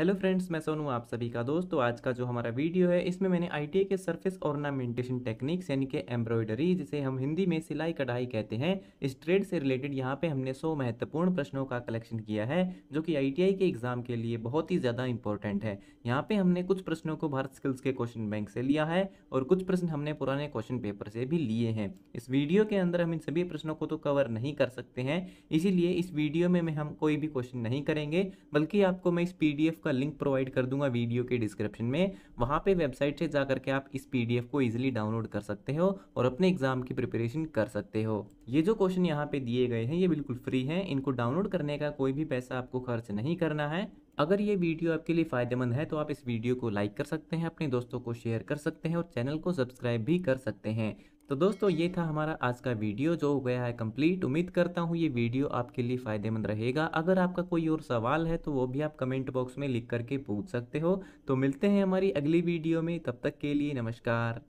hello friends मैं सोनू आप सभी का दोस्त तो आज का जो हमारा वीडियो है इसमें मैंने आई के सरफेस ऑर्नामेंटेशन टेक्निक्स यानी कि एम्ब्रॉयडरी जिसे हम हिंदी में सिलाई कढ़ाई कहते हैं इस ट्रेड से रिलेटेड यहाँ पे हमने 100 महत्वपूर्ण प्रश्नों का कलेक्शन किया है जो कि आई के एग्जाम के लिए बहुत ही ज़्यादा इंपॉर्टेंट है यहाँ पे हमने कुछ प्रश्नों को भारत स्किल्स के क्वेश्चन बैंक से लिया है और कुछ प्रश्न हमने पुराने क्वेश्चन पेपर से भी लिए हैं इस वीडियो के अंदर हम इन सभी प्रश्नों को तो कवर नहीं कर सकते हैं इसीलिए इस वीडियो में हम कोई भी क्वेश्चन नहीं करेंगे बल्कि आपको मैं इस पी का उसका लिंक प्रोवाइड कर दूंगा वीडियो के डिस्क्रिप्शन में वहाँ पे वेबसाइट से जाकर के आप इस पीडीएफ को इजीली डाउनलोड कर सकते हो और अपने एग्जाम की प्रिपरेशन कर सकते हो ये जो क्वेश्चन यहाँ पे दिए गए हैं ये बिल्कुल फ्री है इनको डाउनलोड करने का कोई भी पैसा आपको खर्च नहीं करना है अगर ये वीडियो आपके लिए फ़ायदेमंद है तो आप इस वीडियो को लाइक कर सकते हैं अपने दोस्तों को शेयर कर सकते हैं और चैनल को सब्सक्राइब भी कर सकते हैं तो दोस्तों ये था हमारा आज का वीडियो जो हो गया है कंप्लीट उम्मीद करता हूँ ये वीडियो आपके लिए फ़ायदेमंद रहेगा अगर आपका कोई और सवाल है तो वो भी आप कमेंट बॉक्स में लिख करके पूछ सकते हो तो मिलते हैं हमारी अगली वीडियो में तब तक के लिए नमस्कार